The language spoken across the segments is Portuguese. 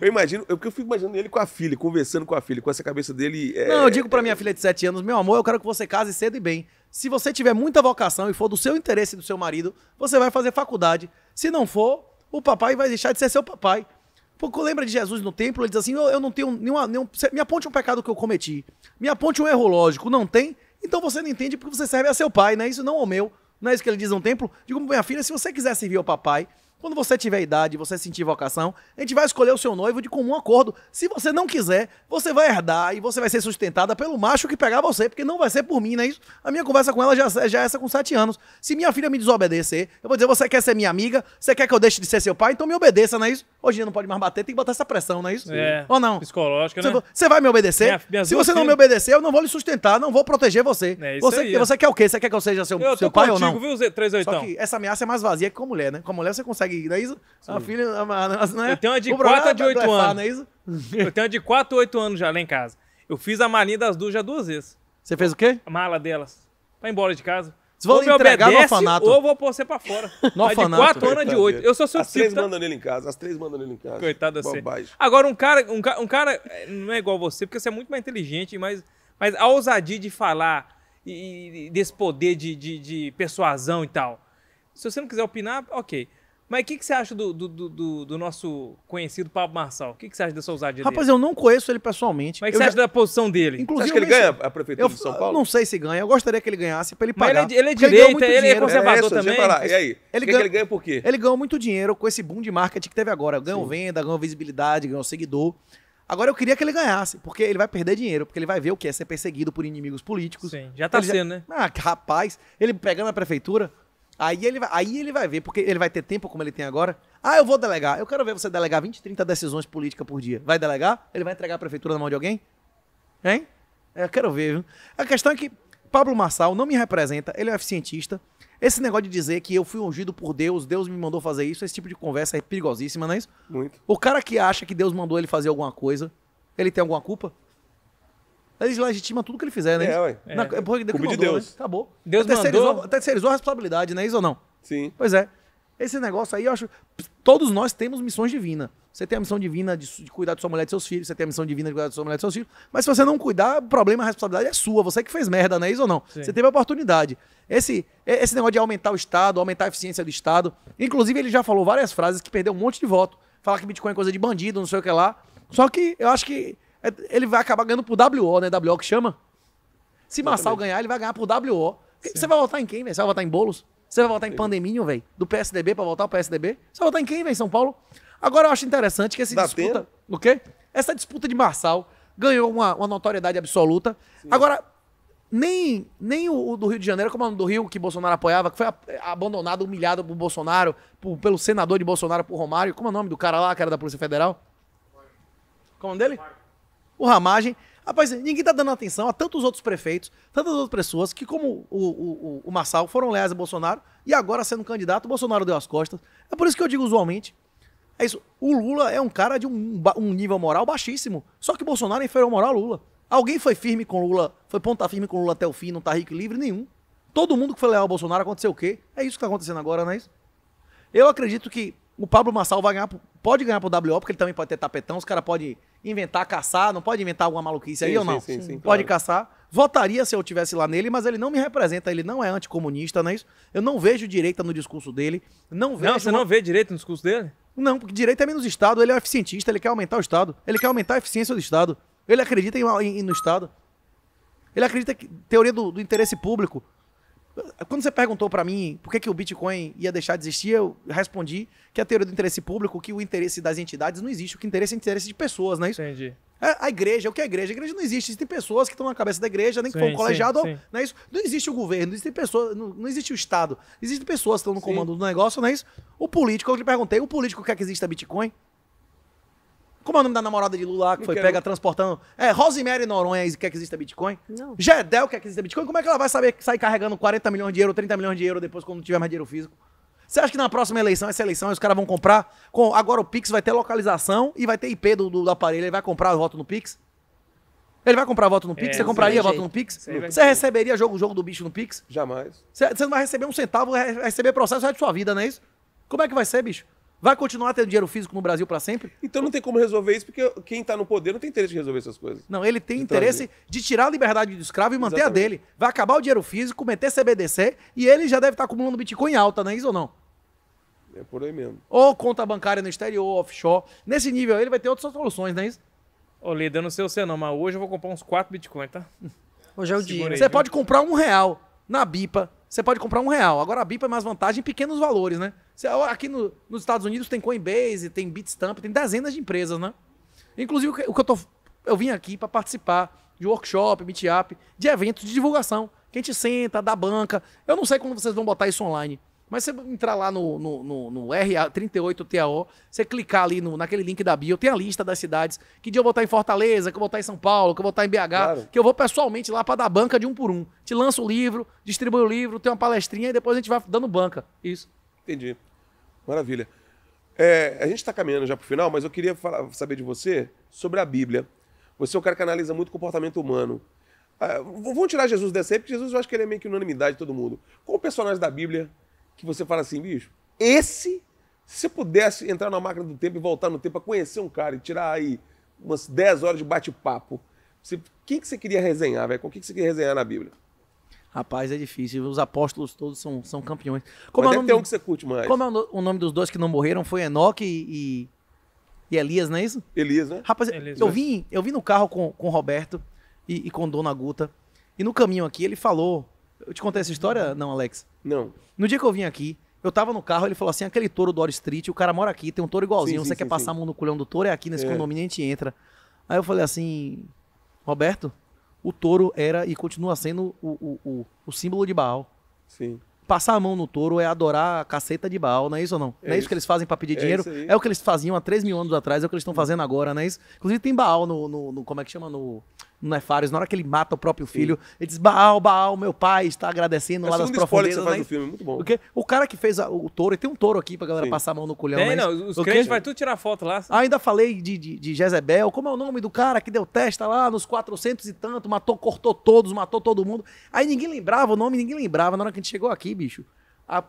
Eu imagino, eu, porque eu fico imaginando ele com a filha, conversando com a filha, com essa cabeça dele. É... Não, eu digo pra é, minha filha de 7 anos, meu amor, eu quero que você case cedo e bem. Se você tiver muita vocação e for do seu interesse e do seu marido, você vai fazer faculdade. Se não for, o papai vai deixar de ser seu papai. Porque lembra de Jesus no templo, ele diz assim: eu, eu não tenho nenhuma, nenhum. Me aponte um pecado que eu cometi. Me aponte um erro lógico. Não tem? Então você não entende porque você serve a seu pai, né? Isso não é o meu. Não é isso que ele diz no templo? Digo, minha filha, se você quiser servir ao papai, quando você tiver idade, você sentir vocação, a gente vai escolher o seu noivo de comum acordo. Se você não quiser, você vai herdar e você vai ser sustentada pelo macho que pegar você, porque não vai ser por mim, né? Isso, a minha conversa com ela já, já é essa com sete anos. Se minha filha me desobedecer, eu vou dizer, você quer ser minha amiga? Você quer que eu deixe de ser seu pai? Então me obedeça, não é isso? Hoje em dia não pode mais bater, tem que botar essa pressão, não é isso? É. Ou não? Psicológica, né? Você vai me obedecer? Minha, Se você não me obedecer, eu não vou lhe sustentar, não vou proteger você. É, você, aí, você quer o quê? Você quer que eu seja seu, eu seu pai contigo, ou não? Eu tô contigo, viu, 38? Só que essa ameaça é mais vazia que com a mulher, né? Com a mulher você consegue Prata não é isso? Sim. A filha, a, a, não é? Eu tenho uma de 4 a de 8 é anos. Não é isso? Eu tenho uma de 4 a 8 anos já lá em casa. Eu fiz a malinha das duas já duas vezes. Você fez o quê? A mala delas. Pra ir embora de casa. Vocês vão ou entregar obedece, no orfanato. Ou vou pôr você pra fora. No Mas orfanato. de 4 anos de 8. Eu sou seu As três tá? mandam ele em casa. As três mandam ele em casa. Coitado assim. Agora, um cara, um, cara, um cara é, não é igual você, porque você é muito mais inteligente, mas, mas a ousadia de falar e, e desse poder de, de, de persuasão e tal. Se você não quiser opinar, ok. Mas o que, que você acha do, do, do, do nosso conhecido Pablo Marçal? O que, que você acha dessa ousadia Rapaz, dele? Rapaz, eu não conheço ele pessoalmente. Mas o que você já... acha da posição dele? Inclusive, você acha que ele ganha a prefeitura eu, de São Paulo? Não sei se ganha. Eu gostaria que ele ganhasse para ele pagar. Mas ele é, ele é direita, ele, ele é conservador é, é, também. Falar. E aí? Ele, que ganha, que ele ganha por quê? Ele ganhou muito dinheiro com esse boom de marketing que teve agora. Ganhou Sim. venda, ganhou visibilidade, ganhou seguidor. Agora eu queria que ele ganhasse, porque ele vai perder dinheiro, porque ele vai ver o que é ser perseguido por inimigos políticos. Sim, já tá ele sendo, já... né? Ah, rapaz, ele pegando a prefeitura, Aí ele, vai, aí ele vai ver, porque ele vai ter tempo como ele tem agora. Ah, eu vou delegar. Eu quero ver você delegar 20, 30 decisões políticas por dia. Vai delegar? Ele vai entregar a prefeitura na mão de alguém? Hein? É, eu quero ver, viu? A questão é que Pablo Marçal não me representa, ele é um cientista. Esse negócio de dizer que eu fui ungido por Deus, Deus me mandou fazer isso, esse tipo de conversa é perigosíssima, não é isso? Muito. O cara que acha que Deus mandou ele fazer alguma coisa, ele tem alguma culpa? Ele legitima tudo que ele fizer, né? É, ué. Na, é. Porra, né? Deus mandou, de Deus. Né? Acabou. Deus até mandou. terceirizou a responsabilidade, né? Isso ou não? Sim. Pois é. Esse negócio aí, eu acho. Todos nós temos missões divinas. Você tem a missão divina de, de, cuidar de sua mulher e de seus filhos, você tem a missão divina de cuidar de sua mulher e de seus filhos. Mas se você não cuidar, o problema, a responsabilidade é sua. Você que fez merda, né? Isso ou não? Sim. Você teve a oportunidade. Esse, esse negócio de aumentar o Estado, aumentar a eficiência do Estado. Inclusive, ele já falou várias frases que perdeu um monte de voto. Falar que Bitcoin é coisa de bandido, não sei o que lá. Só que eu acho que é, ele vai acabar ganhando por WO, né? WO que chama. Se Massal ganhar, ele vai ganhar por WO. Você vai votar em quem, velho? Você vai votar em bolos? Você vai votar em pandeminho, velho? Do PSDB pra voltar o PSDB? Você vai votar em quem, velho, São Paulo? Agora eu acho interessante que essa disputa. Pena. O quê? Essa disputa de Marçal ganhou uma, uma notoriedade absoluta. Sim. Agora, nem, nem o, o, do Rio de Janeiro, como é o do Rio que Bolsonaro apoiava, que foi a, é, abandonado, humilhado por Bolsonaro, por, pelo senador de Bolsonaro, por Romário. Como é o nome do cara lá, que era da Polícia Federal? Como é o nome dele? Romário o Ramagem. Rapaz, ninguém tá dando atenção a tantos outros prefeitos, tantas outras pessoas que, como o, o, o Marçal, foram leais a Bolsonaro e agora, sendo candidato, o Bolsonaro deu as costas. É por isso que eu digo usualmente. É isso. O Lula é um cara de um, um nível moral baixíssimo. Só que Bolsonaro é inferior moral ao Lula. Alguém foi firme com Lula, foi ponta firme com Lula até o fim, não tá rico e livre nenhum. Todo mundo que foi leal ao Bolsonaro aconteceu o quê? É isso que tá acontecendo agora, não é isso? Eu acredito que o Pablo Massal vai ganhar, pode ganhar pro WO, porque ele também pode ter tapetão, os caras podem inventar, caçar, não pode inventar alguma maluquice sim, aí ou não? Sim, sim, pode claro. caçar. Votaria se eu tivesse lá nele, mas ele não me representa, ele não é anticomunista, não é isso? Eu não vejo direita no discurso dele. Não, vejo não você uma... não vê direita no discurso dele? Não, porque direita é menos Estado, ele é um eficientista, ele quer aumentar o Estado, ele quer aumentar a eficiência do Estado, ele acredita em, em no Estado, ele acredita que teoria do, do interesse público, quando você perguntou para mim por que, que o Bitcoin ia deixar de existir, eu respondi que a teoria do interesse público, que o interesse das entidades não existe. O que interessa é interesse de pessoas, não é isso? Entendi. É, a igreja, o que é a igreja? A igreja não existe. Existem pessoas que estão na cabeça da igreja, nem que for um colegiado, sim, sim. não é isso? Não existe o governo, não existem pessoas, não, não, existe o Estado. Existem pessoas que estão no comando sim. do negócio, não é isso? O político, eu lhe perguntei, o político quer que exista Bitcoin? Como é o nome da namorada de Lula que foi pega transportando? É, Rosemary Noronha quer que exista Bitcoin? Não. Jedel quer que exista Bitcoin? Como é que ela vai saber sair carregando 40 milhões de euros, 30 milhões de euros depois quando não tiver mais dinheiro físico? Você acha que na próxima eleição, essa eleição, os caras vão comprar? Com, agora o Pix vai ter localização e vai ter IP do, do, do aparelho, ele vai comprar o voto no Pix? Ele vai comprar voto no Pix? É, você compraria voto no Pix? Você receberia jogo jogo do bicho no Pix? Jamais. Você, não vai receber um centavo, vai receber processo o de sua vida, não é isso? Como é que vai ser, bicho? Vai continuar tendo dinheiro físico no Brasil para sempre? Então não tem como resolver isso, porque quem está no poder não tem interesse de resolver essas coisas. Não, ele tem de então, interesse trazer. de tirar a liberdade do escravo e manter Exatamente. a dele. Vai acabar o dinheiro físico, meter CBDC e ele já deve estar tá acumulando Bitcoin alta, não é isso ou não? É por aí mesmo. Ou conta bancária no exterior, offshore. Nesse nível aí, ele vai ter outras soluções, não é isso? Ô, Lida, eu não sei o não, mas hoje eu vou comprar uns 4 Bitcoin, tá? Hoje é o Segura dia. Aí, Você viu? pode comprar um real na BIPA, você pode comprar um real. Agora a BIP é mais vantagem em pequenos valores, né? Você, aqui no, nos Estados Unidos tem Coinbase, tem Bitstamp, tem dezenas de empresas, né? Inclusive, o que eu tô. Eu vim aqui para participar de workshop, meetup, de eventos de divulgação. Que a gente senta, dá banca. Eu não sei como vocês vão botar isso online. Mas você entrar lá no, no, no, no RA38TAO, você clicar ali no, naquele link da bio, tem a lista das cidades. Que dia eu vou estar em Fortaleza, que eu vou estar em São Paulo, que eu vou estar em BH, claro. que eu vou pessoalmente lá para dar banca de um por um. Te lança o livro, distribui o livro, tem uma palestrinha e depois a gente vai dando banca. Isso. Entendi. Maravilha. É, a gente está caminhando já para o final, mas eu queria falar, saber de você sobre a Bíblia. Você é um cara que analisa muito comportamento humano. Ah, vamos tirar Jesus dessa aí, porque Jesus eu acho que ele é meio que unanimidade de todo mundo. Qual o personagem da Bíblia que você fala assim, bicho, esse, se você pudesse entrar na máquina do tempo e voltar no tempo para conhecer um cara e tirar aí umas 10 horas de bate-papo, quem que você queria resenhar, velho? Com quem que você queria resenhar na Bíblia? Rapaz, é difícil. Os apóstolos todos são, são campeões. Como Mas é o nome um que você curte mais. Como é o nome dos dois que não morreram? Foi Enoque e, e, Elias, não é isso? Elias, né? Rapaz, Elias, eu, é. vim, eu vim no carro com, com o Roberto e, e com Dona Guta. E no caminho aqui ele falou eu te contei essa história, não, Alex? Não. No dia que eu vim aqui, eu tava no carro, ele falou assim: aquele touro do Oro Street, o cara mora aqui, tem um touro igualzinho, sim, sim, você sim, quer passar a mão no culhão do touro? É aqui nesse é. condomínio a gente entra. Aí eu falei assim: Roberto, o touro era e continua sendo o, o, o, o símbolo de Baal. Sim. Passar a mão no touro é adorar a caceta de Baal, não é isso ou não? É não é isso, é isso que eles fazem para pedir é dinheiro? É o que eles faziam há 3 mil anos atrás, é o que eles estão fazendo agora, não é isso? Inclusive tem Baal no, no, no. Como é que chama? No. Nefares, é na hora que ele mata o próprio filho, Sim. ele diz: Baal, Baal, meu pai está agradecendo é lá das profundezas. Né? Filme, muito bom. Porque o cara que fez a, o touro, e tem um touro aqui pra galera Sim. passar a mão no colhão Tem, mas, não, é os crentes vão tudo tirar foto lá. Ah, ainda falei de, de, de, Jezebel, como é o nome do cara que deu testa lá nos 400 e tanto, matou, cortou todos, matou todo mundo. Aí ninguém lembrava o nome, ninguém lembrava. Na hora que a gente chegou aqui, bicho, a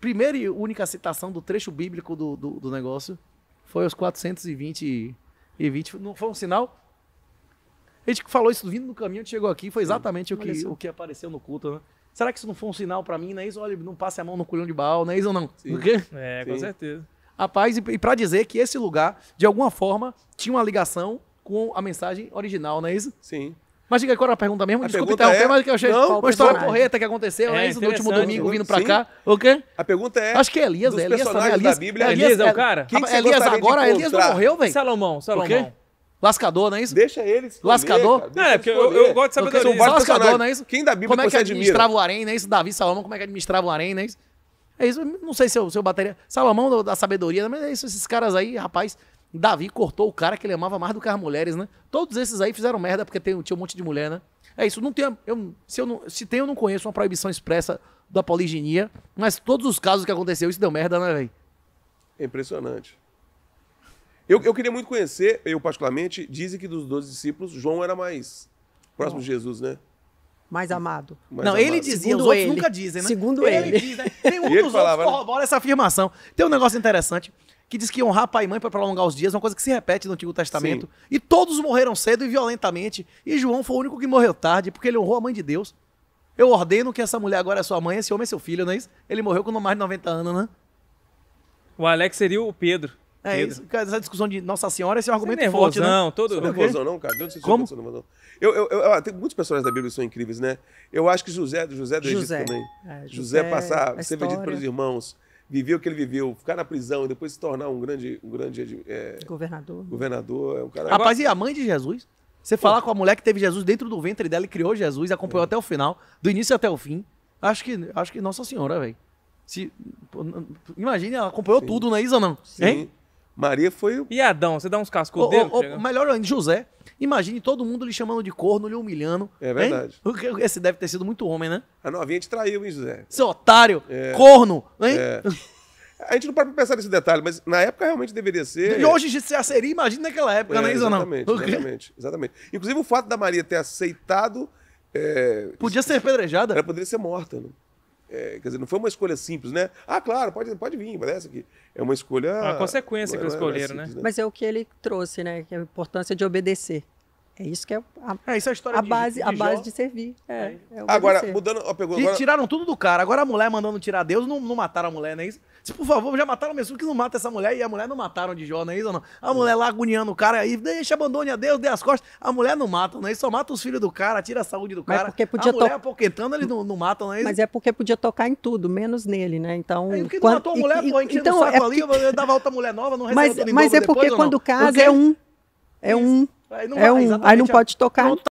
primeira e única citação do trecho bíblico do, do, do negócio foi os 420 e 20. Não foi um sinal? A gente falou isso vindo no caminho, a gente chegou aqui, foi exatamente o, que, o que apareceu no culto, né? Será que isso não foi um sinal para mim, né? Isso, olha, não passe a mão no colhão de Baal, né? Isso ou não? Sim. É, Sim. com certeza. Rapaz, e, e para dizer que esse lugar, de alguma forma, tinha uma ligação com a mensagem original, não é isso? Sim. Mas diga agora a pergunta mesmo, a desculpa interromper, é... mas é que eu achei não, uma história porreta que aconteceu, né, é, é isso, no último domingo vindo pra cá. O quê? A pergunta é. Acho que é Elias, é Elias, personagens Elias, da Bíblia. Elias, Elias é o cara? Quem Elias agora, Elias não morreu, velho? Salomão, Salomão. Lascador, não é isso? Deixa eles. Lascador? Cara, deixa é, porque eu, eu, gosto de saber São vários Lascador, não é isso? Quem da Bíblia Como é que administrava o harém, não é isso? Davi Salomão, como é que administrava o harém, não é isso? É isso, não sei se eu, se eu bateria. Salomão da sabedoria, mas é isso, esses caras aí, rapaz. Davi cortou o cara que ele amava mais do que as mulheres, né? Todos esses aí fizeram merda porque tem, tinha um monte de mulher, né? É isso, não tem. Eu, se, eu não, se tem, eu não conheço uma proibição expressa da poliginia, mas todos os casos que aconteceu, isso deu merda, né, velho? É impressionante. Eu, eu queria muito conhecer, eu particularmente, dizem que dos 12 discípulos, João era mais próximo de Jesus, né? Mais amado. Mais não, amado. ele dizia, Segundo os outros ele. nunca dizem, né? Segundo ele. ele. Diz, né? Tem um ele dos falava, outros né? corrobora né? essa afirmação. Tem um negócio interessante que diz que honrar pai e mãe para prolongar os dias, uma coisa que se repete no Antigo Testamento. Sim. E todos morreram cedo e violentamente. E João foi o único que morreu tarde, porque ele honrou a mãe de Deus. Eu ordeno que essa mulher agora é sua mãe, esse homem é seu filho, não é isso? Ele morreu com mais de 90 anos, né? O Alex seria o Pedro. É isso, cara, essa discussão de Nossa Senhora, esse é um argumento Você é nervoso, forte, né? todo... Você é nervosão, não, cara? De onde você Como? Eu, eu, eu, eu, ah, tem muitos personagens da Bíblia que são incríveis, né? Eu acho que José, José do José. Egito também. É, José, José passar, ser vendido pelos irmãos, viver o que ele viveu, ficar na prisão e depois se tornar um grande... Um grande é, governador. Governador. É um cara... Rapaz, e a mãe de Jesus? Você falar com a mulher que teve Jesus dentro do ventre dela e criou Jesus, acompanhou é. até o final, do início até o fim. Acho que, acho que Nossa Senhora, velho. Se, imagine, ela acompanhou Sim. tudo, não é isso ou não? Sim. Hein? Maria foi. E Adão, você dá uns cascos dele? Melhor ainda, José. Imagine todo mundo lhe chamando de corno, lhe humilhando. É verdade. Hein? Esse deve ter sido muito homem, né? A novinha te traiu, hein, José? Seu otário, é. corno, hein? É. A gente não pode pensar nesse detalhe, mas na época realmente deveria ser. E hoje já seria, imagina naquela época, é, né, não exatamente, não? Exatamente, exatamente. Inclusive o fato da Maria ter aceitado. É... Podia ser apedrejada. Ela poderia ser morta, né? é, quer dizer, não foi uma escolha simples, né? Ah, claro, pode, pode vir, parece que é uma escolha. a consequência que é, eles é escolheram, né? né? Mas é o que ele trouxe, né? Que é a importância de obedecer. É isso que é a, é, isso é a, história a de, base, de a base de servir. É, é. é agora, mudando a pergunta. Agora... Tiraram tudo do cara. Agora a mulher mandando tirar Deus, não, não mataram a mulher, não é isso? Se, por favor, já mataram mesmo que não mata essa mulher e a mulher não mataram de Jó, não é isso? Não? A mulher lá agoniando o cara aí, deixa, abandone a Deus, dê as costas. A mulher não mata, não é isso? Só mata os filhos do cara, tira a saúde do cara. Mas porque podia tocar? a mulher to... apoquentando, eles não, não matam, não é isso? Mas é porque podia tocar em tudo, menos nele, né? Então. É porque quando... matou a mulher, e, pô, então, o saco é porque... ali, dava outra mulher nova, não mas, mas é porque depois, quando casa é, é um. É um. Aí não, é um, aí não pode tocar não